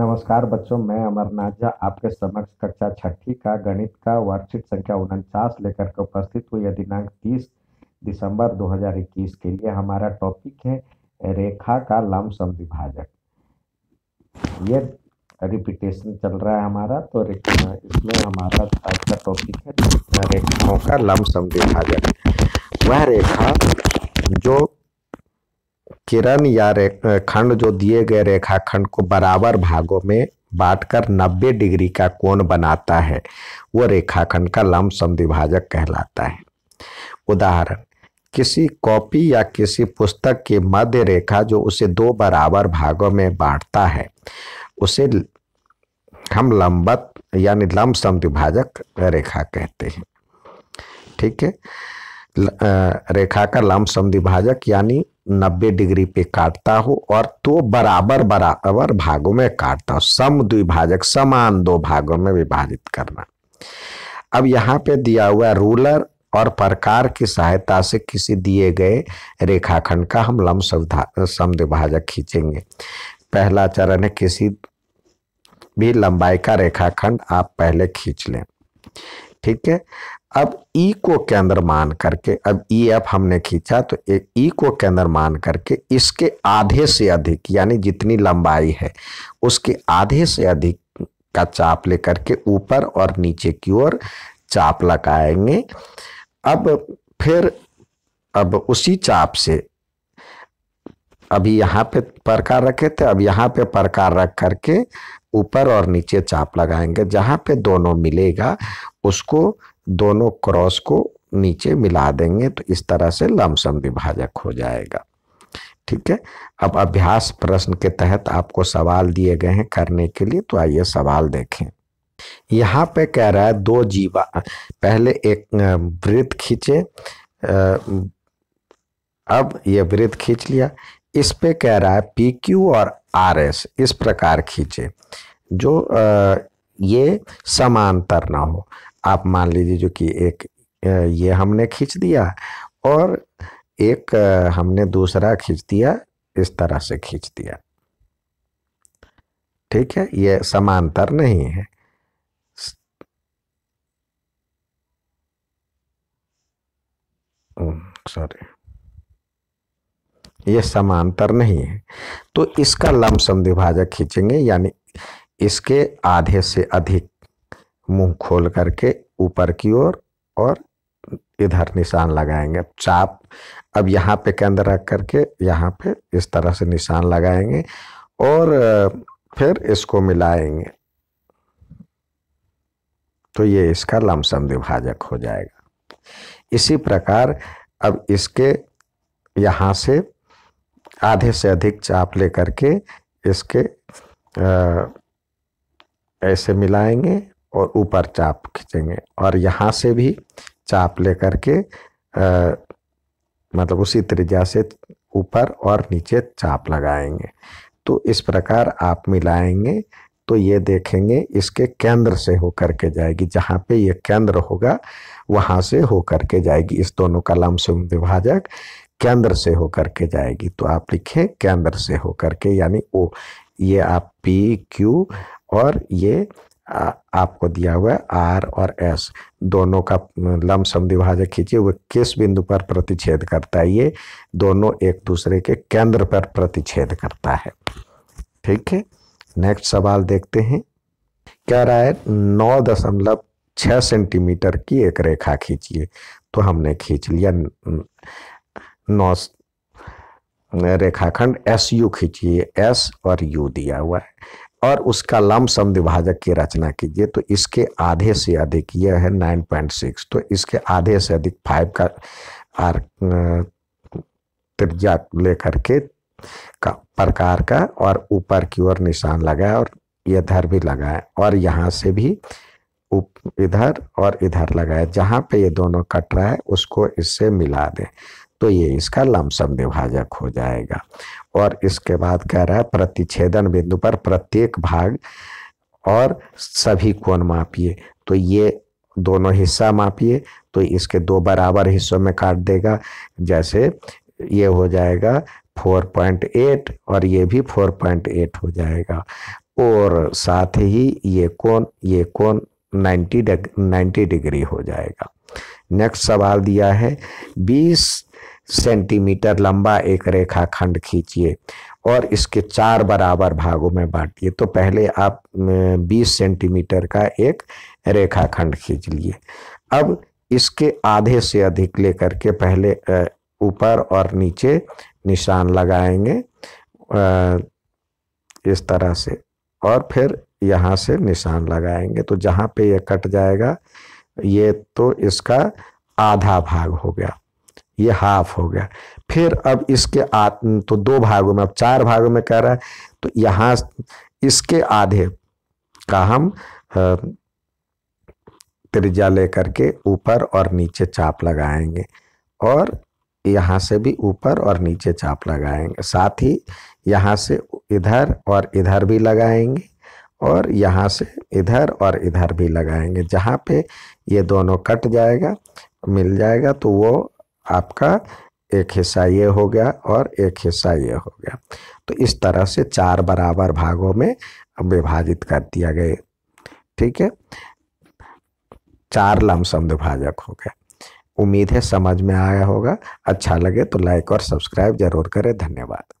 नमस्कार बच्चों मैं अमरनाथ झा आपके समक्ष कक्षा छठी का गणित का वर्कशीट संख्या उनचास लेकर के उपस्थित हुई यह दिनांक 30 दिसंबर 2021 के लिए हमारा टॉपिक है रेखा का लमसम विभाजक ये रिपीटेशन चल रहा है हमारा तो इसमें हमारा आज का टॉपिक है रेखाओं का लम विभाजक वह रेखा किरण या खंड जो दिए गए रेखाखंड को बराबर भागों में बांटकर 90 डिग्री का कोण बनाता है वो रेखाखंड का लंब समद्विभाजक कहलाता है उदाहरण किसी कॉपी या किसी पुस्तक की मध्य रेखा जो उसे दो बराबर भागों में बांटता है उसे हम लंबत यानी लंब समद्विभाजक रेखा कहते हैं ठीक है रेखा का लंब समिभाजक यानी 90 डिग्री पे काटता हो और तो बराबर बराबर भागों में काटता हो द्विभाजक समान दो भागों में विभाजित करना अब यहाँ पे दिया हुआ रूलर और प्रकार की सहायता से किसी दिए गए रेखाखंड का हम लंब समिभाजक खींचेंगे पहला चरण है किसी भी लंबाई का रेखाखंड आप पहले खींच लें ठीक है अब ई e को केंद्र मान करके अब ई e एफ हमने खींचा तो ई e को केंद्र मान करके इसके आधे से अधिक यानी जितनी लंबाई है उसके आधे से अधिक का चाप लेकर के ऊपर और नीचे की ओर चाप लगाएंगे अब फिर अब उसी चाप से अभी यहाँ पे प्रकार रखे थे अब यहाँ पे प्रकार रख करके ऊपर और नीचे चाप लगाएंगे जहाँ पे दोनों मिलेगा उसको दोनों क्रॉस को नीचे मिला देंगे तो इस तरह से लमसम विभाजक हो जाएगा ठीक है अब अभ्यास प्रश्न के तहत आपको सवाल दिए गए हैं करने के लिए तो आइए सवाल देखें यहाँ पे कह रहा है दो जीवा पहले एक वृत्त खींचे अब ये वृत्त खींच लिया इस पे कह रहा है पी क्यू और आर एस इस प्रकार खींचे जो ये समांतर ना हो आप मान लीजिए जो कि एक ये हमने खींच दिया और एक हमने दूसरा खींच दिया इस तरह से खींच दिया ठीक है ये समांतर नहीं है सॉरी ये समांतर नहीं है तो इसका लमसम विभाजक खींचेंगे यानी इसके आधे से अधिक मुंह खोल करके ऊपर की ओर और, इधर निशान लगाएंगे चाप अब यहाँ पे केंद्र रख करके यहाँ पे इस तरह से निशान लगाएंगे और फिर इसको मिलाएंगे तो ये इसका लमसम विभाजक हो जाएगा इसी प्रकार अब इसके यहाँ से आधे से अधिक चाप लेकर के इसके आ, ऐसे मिलाएंगे और ऊपर चाप खींचेंगे और यहाँ से भी चाप लेकर के मतलब उसी त्रिज्या से ऊपर और नीचे चाप लगाएंगे तो इस प्रकार आप मिलाएंगे तो ये देखेंगे इसके केंद्र से होकर के जाएगी जहाँ पे ये केंद्र होगा वहाँ से होकर के जाएगी इस दोनों का लमसुम विभाजक केंद्र से होकर के जाएगी तो आप लिखें केंद्र से होकर के यानी ओ ये आप पी क्यू और ये आपको दिया हुआ है आर और एस दोनों का लम सम विभाजक खींचे हुए किस बिंदु पर प्रतिच्छेद करता है ये दोनों एक दूसरे के केंद्र पर प्रतिच्छेद करता है ठीक है नेक्स्ट सवाल देखते हैं क्या रहा है नौ दशमलव छः सेंटीमीटर की एक रेखा खींचिए तो हमने खींच लिया नौ रेखाखंड एस यू खींचिए एस और यू दिया हुआ है और उसका लम सम विभाजक की रचना कीजिए तो इसके आधे से अधिक यह है नाइन पॉइंट सिक्स तो इसके आधे से अधिक फाइव का आर त्रिज्या लेकर के का प्रकार का और ऊपर की ओर निशान लगाए और इधर भी लगाए और यहाँ से भी इधर और इधर लगाए जहाँ पे ये दोनों कट रहा है उसको इससे मिला दें तो ये इसका लमसम विभाजक हो जाएगा और इसके बाद कह रहा है प्रतिच्छेदन बिंदु पर प्रत्येक भाग और सभी कोण मापिए तो ये दोनों हिस्सा मापिए तो इसके दो बराबर हिस्सों में काट देगा जैसे ये हो जाएगा 4.8 और ये भी 4.8 हो जाएगा और साथ ही ये कोण ये कोण 90 डिग, 90 डिग्री हो जाएगा नेक्स्ट सवाल दिया है 20 सेंटीमीटर लंबा एक रेखा खंड खींचिए और इसके चार बराबर भागों में बांटिए तो पहले आप 20 सेंटीमीटर का एक रेखा खंड खींच लिए अब इसके आधे से अधिक लेकर के पहले ऊपर और नीचे निशान लगाएंगे इस तरह से और फिर यहाँ से निशान लगाएंगे तो जहाँ पे ये कट जाएगा ये तो इसका आधा भाग हो गया ये हाफ हो गया फिर अब इसके आत्म तो दो भागों में अब चार भागों में कह रहा है तो यहां इसके आधे का हम त्रिज्या लेकर के ऊपर और नीचे चाप लगाएंगे और यहाँ से भी ऊपर और नीचे चाप लगाएंगे साथ ही यहाँ से इधर और इधर भी लगाएंगे और यहाँ से इधर और इधर भी लगाएंगे जहाँ पे ये दोनों कट जाएगा मिल जाएगा तो वो आपका एक हिस्सा ये हो गया और एक हिस्सा ये हो गया तो इस तरह से चार बराबर भागों में विभाजित कर दिया गया ठीक है चार लमसम विभाजक हो गया उम्मीद है समझ में आया होगा अच्छा लगे तो लाइक और सब्सक्राइब जरूर करें धन्यवाद